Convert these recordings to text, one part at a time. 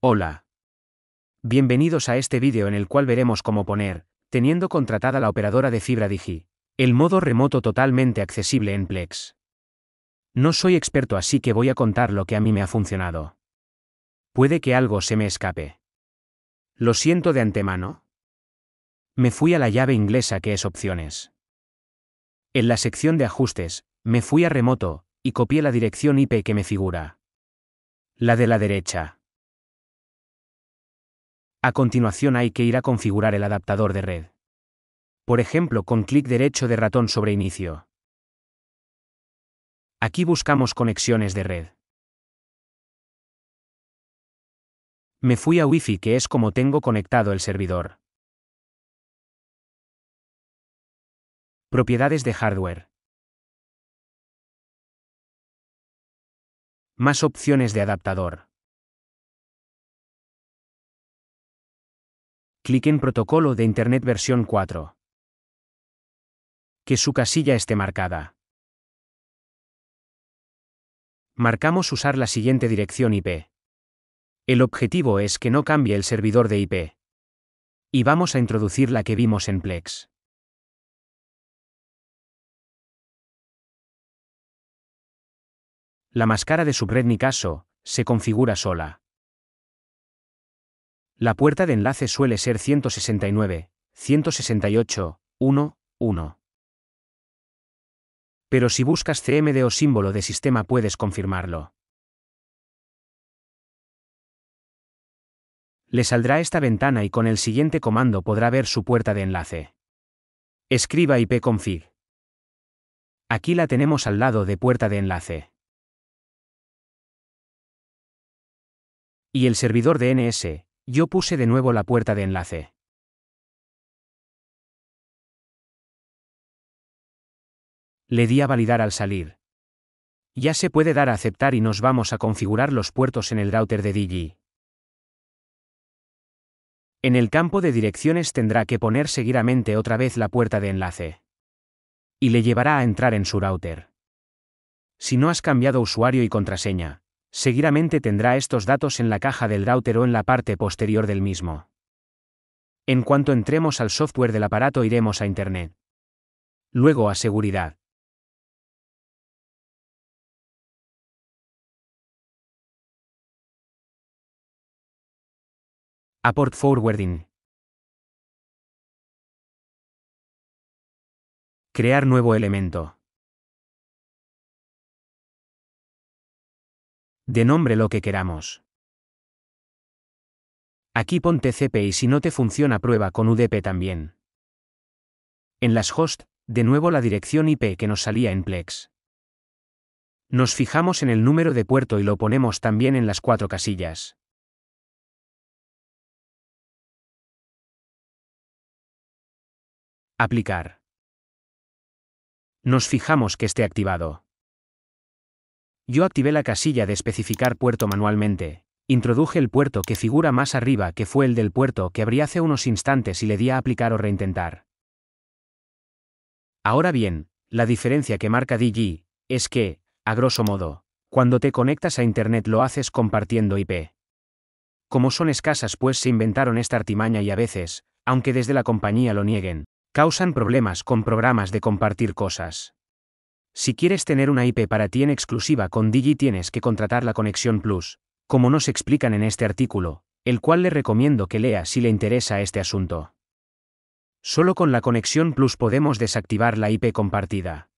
Hola. Bienvenidos a este vídeo en el cual veremos cómo poner, teniendo contratada la operadora de fibra Digi, el modo remoto totalmente accesible en Plex. No soy experto así que voy a contar lo que a mí me ha funcionado. Puede que algo se me escape. Lo siento de antemano. Me fui a la llave inglesa que es opciones. En la sección de ajustes, me fui a remoto, y copié la dirección IP que me figura. La de la derecha. A continuación hay que ir a configurar el adaptador de red. Por ejemplo, con clic derecho de ratón sobre Inicio. Aquí buscamos conexiones de red. Me fui a Wi-Fi que es como tengo conectado el servidor. Propiedades de hardware. Más opciones de adaptador. Clic en Protocolo de Internet versión 4. Que su casilla esté marcada. Marcamos usar la siguiente dirección IP. El objetivo es que no cambie el servidor de IP. Y vamos a introducir la que vimos en Plex. La máscara de subred caso se configura sola. La puerta de enlace suele ser 169, 168, 1, 1. Pero si buscas CMD o símbolo de sistema puedes confirmarlo. Le saldrá esta ventana y con el siguiente comando podrá ver su puerta de enlace. Escriba ipconfig. Aquí la tenemos al lado de puerta de enlace. Y el servidor DNS, yo puse de nuevo la puerta de enlace. Le di a validar al salir. Ya se puede dar a aceptar y nos vamos a configurar los puertos en el router de Digi. En el campo de direcciones tendrá que poner seguidamente otra vez la puerta de enlace. Y le llevará a entrar en su router. Si no has cambiado usuario y contraseña, Seguidamente tendrá estos datos en la caja del router o en la parte posterior del mismo. En cuanto entremos al software del aparato iremos a Internet. Luego a seguridad. A forwarding. Crear nuevo elemento. de nombre lo que queramos. Aquí ponte CP y si no te funciona prueba con UDP también. En las host, de nuevo la dirección IP que nos salía en Plex. Nos fijamos en el número de puerto y lo ponemos también en las cuatro casillas. Aplicar. Nos fijamos que esté activado. Yo activé la casilla de especificar puerto manualmente, introduje el puerto que figura más arriba que fue el del puerto que abrí hace unos instantes y le di a aplicar o reintentar. Ahora bien, la diferencia que marca DG es que, a grosso modo, cuando te conectas a Internet lo haces compartiendo IP. Como son escasas pues se inventaron esta artimaña y a veces, aunque desde la compañía lo nieguen, causan problemas con programas de compartir cosas. Si quieres tener una IP para ti en exclusiva con Digi tienes que contratar la conexión Plus, como nos explican en este artículo, el cual le recomiendo que lea si le interesa este asunto. Solo con la conexión Plus podemos desactivar la IP compartida.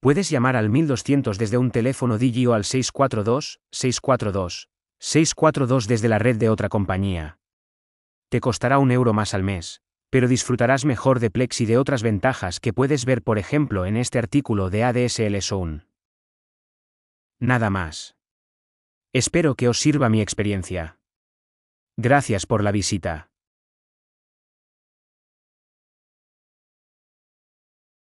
Puedes llamar al 1200 desde un teléfono Digi o al 642, 642, 642 desde la red de otra compañía. Te costará un euro más al mes, pero disfrutarás mejor de Plex y de otras ventajas que puedes ver por ejemplo en este artículo de ADSL Zone. Nada más. Espero que os sirva mi experiencia. Gracias por la visita.